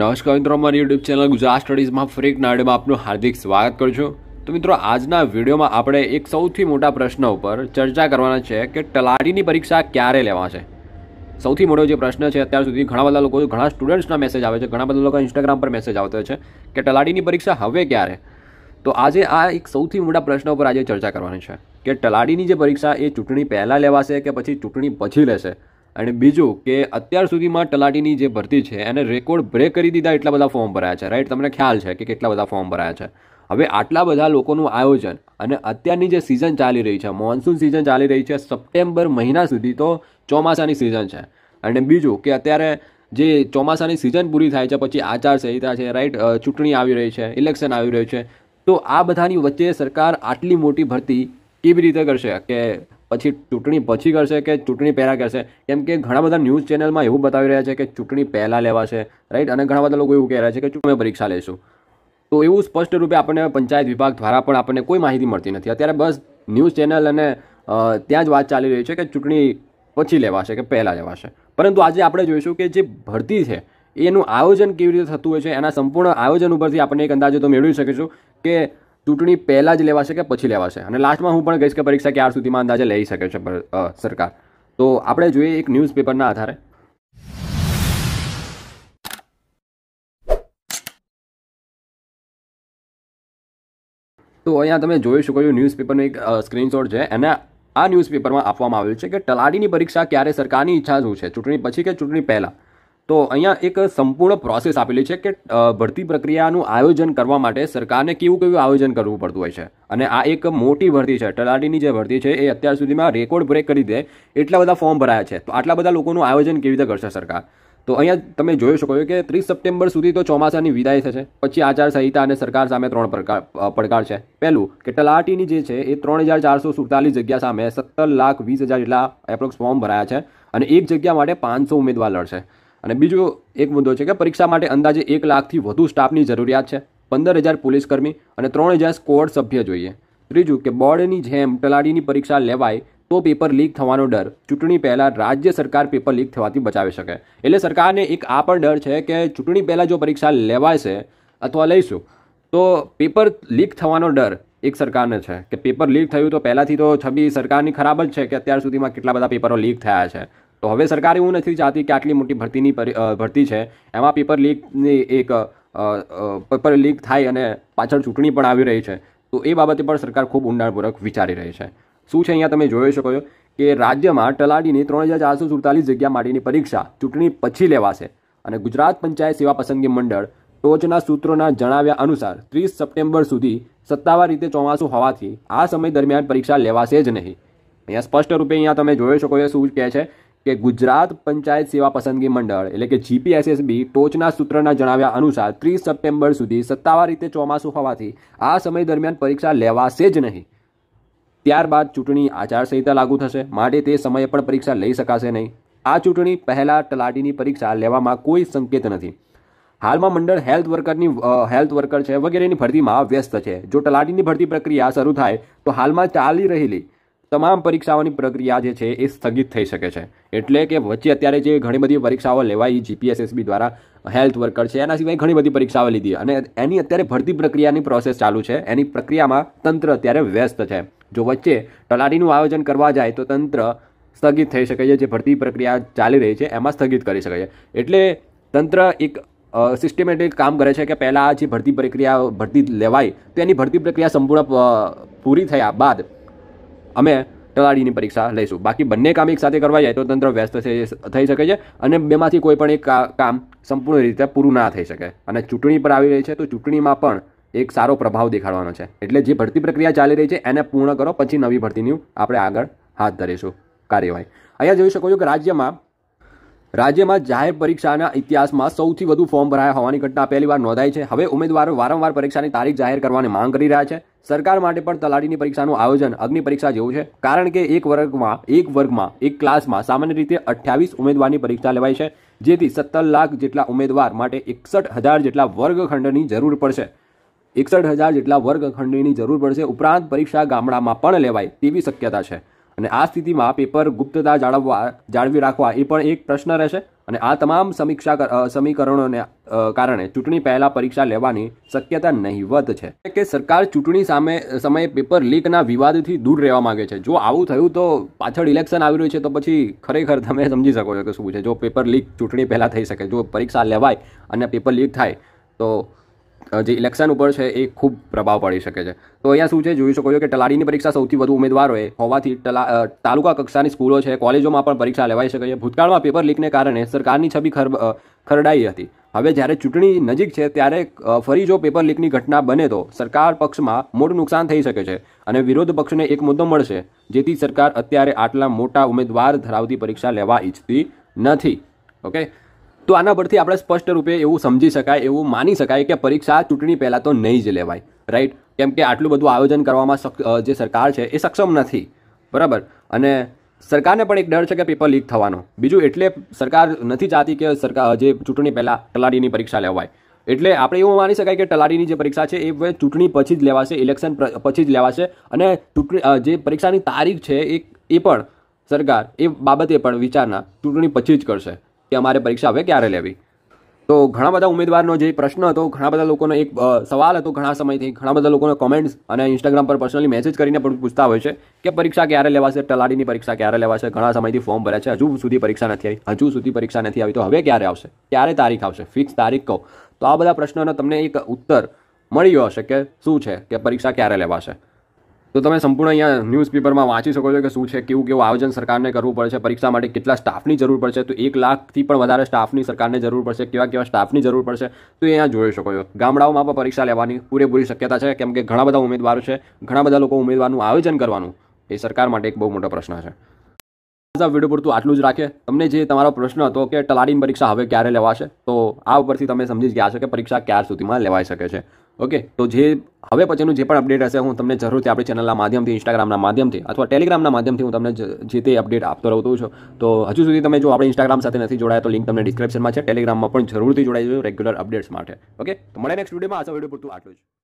નમસ્કાર મિત્રો મારી યુટ્યુબ ચેનલ ગુજરાત સ્ટડીઝમાં ફરી એક નાડીમાં આપનું હાર્દિક સ્વાગત કરું છું તો મિત્રો આજના વિડીયોમાં આપણે એક સૌથી મોટા પ્રશ્ન ઉપર ચર્ચા કરવાના છે કે તલાટીની પરીક્ષા ક્યારે લેવા છે સૌથી મોટો જે પ્રશ્ન છે અત્યાર સુધી ઘણા બધા લોકો ઘણા સ્ટુડન્ટ્સના મેસેજ આવે છે ઘણા બધા લોકો ઇન્સ્ટાગ્રામ પર મેસેજ આવતો છે કે તલાટીની પરીક્ષા હવે ક્યારે તો આજે આ એક સૌથી મોટા પ્રશ્ન ઉપર આજે ચર્ચા કરવાની છે કે તલાટીની જે પરીક્ષા એ ચૂંટણી પહેલાં લેવાશે કે પછી ચૂંટણી પછી લેશે અને બીજું કે અત્યાર સુધીમાં તલાટીની જે ભરતી છે એને રેકોર્ડ બ્રેક કરી દીધા એટલા બધા ફોર્મ ભરાયા છે રાઈટ તમને ખ્યાલ છે કે કેટલા બધા ફોર્મ ભરાયા છે હવે આટલા બધા લોકોનું આયોજન અને અત્યારની જે સિઝન ચાલી રહી છે મોન્સૂન સિઝન ચાલી રહી છે સપ્ટેમ્બર મહિના સુધી તો ચોમાસાની સિઝન છે અને બીજું કે અત્યારે જે ચોમાસાની સિઝન પૂરી થાય છે પછી આચારસંહિતા છે રાઈટ ચૂંટણી આવી રહી છે ઇલેક્શન આવી રહ્યું છે તો આ બધાની વચ્ચે સરકાર આટલી મોટી ભરતી કેવી રીતે કરશે કે પછી ચૂંટણી પછી કરશે કે ચૂંટણી પહેલાં કરશે કેમ કે ઘણા બધા ન્યૂઝ ચેનલમાં એવું બતાવી રહ્યા છે કે ચૂંટણી પહેલાં લેવાશે રાઈટ અને ઘણા બધા લોકો એવું કહી રહ્યા છે કે ચૂંટણી પરીક્ષા લેશું તો એવું સ્પષ્ટ રૂપે આપણને પંચાયત વિભાગ દ્વારા પણ આપણને કોઈ માહિતી મળતી નથી અત્યારે બસ ન્યૂઝ ચેનલ અને ત્યાં જ વાત ચાલી રહી છે કે ચૂંટણી પછી લેવાશે કે પહેલાં લેવાશે પરંતુ આજે આપણે જોઈશું કે જે ભરતી છે એનું આયોજન કેવી રીતે થતું હોય છે એના સંપૂર્ણ આયોજન ઉપરથી આપણને એક અંદાજો તો મેળવી શકીશું કે ચૂંટણી પહેલાં જ લેવાશે કે પછી લેવાશે અને લાસ્ટમાં હું પણ કહીશ કે પરીક્ષા ક્યાર સુધીમાં અંદાજે લઈ શકે છે સરકાર તો આપણે જોઈએ એક ન્યૂઝપેપરના આધારે તો અહીંયા તમે જોઈ શકો છો ન્યૂઝપેપરનો એક સ્ક્રીનશોટ છે અને આ ન્યૂઝપેપરમાં આપવામાં આવ્યું છે કે તલાટીની પરીક્ષા ક્યારે સરકારની ઈચ્છા શું છે ચૂંટણી પછી કે ચૂંટણી પહેલાં તો અહીંયા એક સંપૂર્ણ પ્રોસેસ આપેલી છે કે ભરતી પ્રક્રિયાનું આયોજન કરવા માટે સરકારને કેવું કેવું આયોજન કરવું પડતું હોય છે અને આ એક મોટી ભરતી છે તલાટીની જે ભરતી છે એ અત્યાર સુધીમાં રેકોર્ડ બ્રેક કરી દે એટલા બધા ફોર્મ ભરાયા છે તો આટલા બધા લોકોનું આયોજન કેવી રીતે કરશે સરકાર તો અહીંયા તમે જોઈ શકો છો કે ત્રીસ સપ્ટેમ્બર સુધી તો ચોમાસાની વિદાય થશે પછી આચારસંહિતા અને સરકાર સામે ત્રણ પ્રકાર પડકાર છે પહેલું કે તલાટીની જે છે એ ત્રણ હજાર ચારસો સુડતાલીસ જગ્યા સામે સત્તર લાખ વીસ હજાર જેટલા એપ્રોક્સ ફોર્મ ભરાયા છે અને એક જગ્યા માટે પાંચસો ઉમેદવાર લડશે અને બીજો એક મુદ્દો છે કે પરીક્ષા માટે અંદાજે એક લાખથી વધુ સ્ટાફની જરૂરિયાત છે પંદર હજાર પોલીસકર્મી અને ત્રણ હજાર સ્કોડ સભ્ય જોઈએ ત્રીજું કે બોર્ડની જેમ તલાટીની પરીક્ષા લેવાય તો પેપર લીક થવાનો ડર ચૂંટણી પહેલાં રાજ્ય સરકાર પેપર લીક થવાથી બચાવી શકે એટલે સરકારને એક આ પણ ડર છે કે ચૂંટણી પહેલાં જો પરીક્ષા લેવાશે અથવા લઈશું તો પેપર લીક થવાનો ડર એક સરકારને છે કે પેપર લીક થયું તો પહેલાંથી તો છબી સરકારની ખરાબ જ છે કે અત્યાર સુધીમાં કેટલા બધા પેપરો લીક થયા છે તો હવે સરકાર એવું નથી ચાહતી કે આટલી મોટી ભરતીની ભરતી છે એમાં પેપર લીકની એક પેપર લીક થાય અને પાછળ ચૂંટણી પણ આવી રહી છે તો એ બાબતે પણ સરકાર ખૂબ ઊંડાણપૂર્વક વિચારી રહી છે શું છે અહીંયા તમે જોઈ શકો છો કે રાજ્યમાં તલાટીની ત્રણ હજાર ચારસો સુડતાલીસ જગ્યા માટેની પરીક્ષા ચૂંટણી પછી લેવાશે અને ગુજરાત પંચાયત સેવા પસંદગી મંડળ ટોચના સૂત્રોના જણાવ્યા અનુસાર ત્રીસ સપ્ટેમ્બર સુધી સત્તાવાર રીતે ચોમાસું હોવાથી આ સમય દરમિયાન પરીક્ષા લેવાશે જ નહીં અહીંયા સ્પષ્ટ રૂપે અહીંયા તમે જોઈ શકો છો શું કહે છે કે ગુજરાત પંચાયત સેવા પસંદગી મંડળ એટલે કે જીપીએસએસબી ટોચના સૂત્રના જણાવ્યા અનુસાર ત્રીસ સપ્ટેમ્બર સુધી સત્તાવાર રીતે ચોમાસું હોવાથી આ સમય દરમિયાન પરીક્ષા લેવાશે જ નહીં ત્યારબાદ ચૂંટણી આચારસંહિતા લાગુ થશે માટે તે સમયે પણ પરીક્ષા લઈ શકાશે નહીં આ ચૂંટણી પહેલાં તલાટીની પરીક્ષા લેવામાં કોઈ સંકેત નથી હાલમાં મંડળ હેલ્થ વર્કરની હેલ્થ વર્કર છે વગેરેની ભરતીમાં વ્યસ્ત છે જો તલાટીની ભરતી પ્રક્રિયા શરૂ થાય તો હાલમાં ચાલી રહેલી તમામ પરીક્ષાઓની પ્રક્રિયા જે છે એ સ્થગિત થઈ શકે છે એટલે કે વચ્ચે અત્યારે જે ઘણી બધી પરીક્ષાઓ લેવાઈ જીપીએસએસબી દ્વારા હેલ્થ વર્કર છે એના સિવાય ઘણી બધી પરીક્ષાઓ લીધી અને એની અત્યારે ભરતી પ્રક્રિયાની પ્રોસેસ ચાલુ છે એની પ્રક્રિયામાં તંત્ર અત્યારે વ્યસ્ત છે જો વચ્ચે તલાટીનું આયોજન કરવા જાય તો તંત્ર સ્થગિત થઈ શકે છે જે ભરતી પ્રક્રિયા ચાલી રહી છે એમાં સ્થગિત કરી શકે છે એટલે તંત્ર એક સિસ્ટમેટિક કામ કરે છે કે પહેલાં જે ભરતી પ્રક્રિયા ભરતી લેવાય તેની ભરતી પ્રક્રિયા સંપૂર્ણ પૂરી થયા બાદ અમે ટલાડીની પરીક્ષા લઈશું બાકી બંને કામ એક સાથે કરવા જાય તો તંત્ર વ્યસ્ત થઈ શકે છે અને બેમાંથી કોઈ પણ એક કામ સંપૂર્ણ રીતે પૂરું ના થઈ શકે અને ચૂંટણી પર આવી રહી છે તો ચૂંટણીમાં પણ એક સારો પ્રભાવ દેખાડવાનો છે એટલે જે ભરતી પ્રક્રિયા ચાલી રહી છે એને પૂર્ણ કરો પછી નવી ભરતીની આપણે આગળ હાથ ધરીશું કાર્યવાહી અહીંયા જોઈ શકો છો કે રાજ્યમાં રાજ્યમાં જાહેર પરીક્ષાના ઇતિહાસમાં સૌથી વધુ ફોર્મ ભરાયા હોવાની ઘટના પહેલીવાર નોંધાઈ છે હવે ઉમેદવારો વારંવાર પરીક્ષાની તારીખ જાહેર કરવાની માંગ કરી રહ્યા છે સરકાર માટે પણ તલાટીની પરીક્ષાનું આયોજન અગ્નિ પરીક્ષા જેવું છે કારણ કે એક વર્ગમાં એક વર્ગમાં એક ક્લાસમાં સામાન્ય રીતે અઠ્યાવીસ ઉમેદવારની પરીક્ષા લેવાય છે જેથી સત્તર લાખ જેટલા ઉમેદવાર માટે એકસઠ હજાર જેટલા વર્ગખંડની જરૂર પડશે એકસઠ હજાર જેટલા વર્ગખંડની જરૂર પડશે ઉપરાંત પરીક્ષા ગામડામાં પણ લેવાય તેવી શક્યતા છે અને આ સ્થિતિમાં પેપર ગુપ્તતા જાળવવા જાળવી રાખવા એ પણ એક પ્રશ્ન રહેશે અને આ તમામ સમીક્ષા સમીકરણોને કારણે ચૂંટણી પહેલાં પરીક્ષા લેવાની શક્યતા નહીવત છે કે સરકાર ચૂંટણી સામે સમયે પેપર લીકના વિવાદથી દૂર રહેવા માંગે છે જો આવું થયું તો પાછળ ઇલેક્શન આવી રહ્યું છે તો પછી ખરેખર તમે સમજી શકો છો કે શું છે જો પેપર લીક ચૂંટણી પહેલાં થઈ શકે જો પરીક્ષા લેવાય અને પેપર લીક થાય તો જે ઇલેક્શન ઉપર છે એ ખૂબ પ્રભાવ પડી શકે છે તો અહીંયા શું છે જોઈ શકો છો કે તલાડીની પરીક્ષા સૌથી વધુ ઉમેદવારોએ હોવાથી તલા તાલુકા કક્ષાની સ્કૂલો છે કોલેજોમાં પણ પરીક્ષા લેવાઈ શકે છે ભૂતકાળમાં પેપર લીકને કારણે સરકારની છબી ખર ખરડાઈ હતી હવે જ્યારે ચૂંટણી નજીક છે ત્યારે ફરી જો પેપર લીકની ઘટના બને તો સરકાર પક્ષમાં મોટું નુકસાન થઈ શકે છે અને વિરોધ પક્ષને એક મુદ્દો મળશે જેથી સરકાર અત્યારે આટલા મોટા ઉમેદવાર ધરાવતી પરીક્ષા લેવા ઈચ્છતી નથી ઓકે તો આના પરથી આપણે સ્પષ્ટ રૂપે એવું સમજી શકાય એવું માની શકાય કે પરીક્ષા ચૂંટણી પહેલાં તો નહીં જ લેવાય રાઈટ કેમ કે આટલું બધું આયોજન કરવામાં જે સરકાર છે એ સક્ષમ નથી બરાબર અને સરકારને પણ એક ડર છે કે પેપર લીક થવાનો બીજું એટલે સરકાર નથી ચાહતી કે સરકાર જે ચૂંટણી પહેલાં તલાટીની પરીક્ષા લેવાય એટલે આપણે એવું માની શકાય કે તલાટીની જે પરીક્ષા છે એ ચૂંટણી પછી જ લેવાશે ઇલેક્શન પછી જ લેવાશે અને ચૂંટણી જે પરીક્ષાની તારીખ છે એ એ પણ સરકાર એ બાબતે પણ વિચારના ચૂંટણી પછી જ કરશે કે અમારે પરીક્ષા હવે ક્યારે લેવી તો ઘણા બધા ઉમેદવારનો જે પ્રશ્ન હતો ઘણા બધા લોકોનો એક સવાલ હતો ઘણા સમયથી ઘણા બધા લોકોનો કોમેન્ટ્સ અને ઇન્સ્ટાગ્રામ પર પર્સનલી મેસેજ કરીને પણ પૂછતા હોય છે કે પરીક્ષા ક્યારે લેવાશે તલાટીની પરીક્ષા ક્યારે લેવાશે ઘણા સમયથી ફોર્મ ભરે છે હજુ સુધી પરીક્ષા નથી આવી હજુ સુધી પરીક્ષા નથી આવી તો હવે ક્યારે આવશે ક્યારે તારીખ આવશે ફિક્સ તારીખ કહો તો આ બધા પ્રશ્નોનો તમને એક ઉત્તર મળી ગયો હશે કે શું છે કે પરીક્ષા ક્યારે લેવાશે તો તમે સંપૂર્ણ અહીંયા ન્યૂઝપેપરમાં વાંચી શકો છો કે શું છે કેવું કેવું આયોજન સરકારને કરવું પડશે પરીક્ષા માટે કેટલા સ્ટાફની જરૂર પડશે તો એક લાખથી પણ વધારે સ્ટાફની સરકારને જરૂર પડશે કેવા કેવા સ્ટાફની જરૂર પડશે તો અહીંયા જોઈ શકો છો ગામડાઓમાં પણ પરીક્ષા લેવાની પૂરેપૂરી શક્યતા છે કેમ કે ઘણા બધા ઉમેદવારો છે ઘણા બધા લોકો ઉમેદવારનું આયોજન કરવાનું એ સરકાર માટે એક બહુ મોટો પ્રશ્ન છે આ વિડીયો પૂરતું આટલું જ રાખે તમને જે તમારો પ્રશ્ન હતો કે તલાટીની પરીક્ષા હવે ક્યારે લેવાશે તો આ ઉપરથી તમે સમજી ગયા છો કે પરીક્ષા ક્યાર સુધીમાં લેવાઈ શકે છે ઓકે તો જે હવે પછીનું જે પણ અપડેટ હશે હું તમને જરૂરથી આપણી ચેનલના માધ્યમથી ઇન્સ્ટાગ્રામના માધ્યમથી અથવા ટેલિગ્રામના માધ્યમથી હું તમને જે તે અપડેટ આપતો રહું છું તો હજુ સુધી તમે જો આપણે ઇન્સ્ટાગ્રામ સાથે નથી જોડાયા તો લિંક તમને ડિસ્ક્રિપ્શનમાં છે ટેલિગ્રામમાં પણ જરૂરથી જોડાઈ જજો રેગ્યુલર અપડેટ્સ માટે ઓકે તો મળે નેક્સ્ટ વિડીયોમાં આ વિડીયો પૂરતું આટલું જ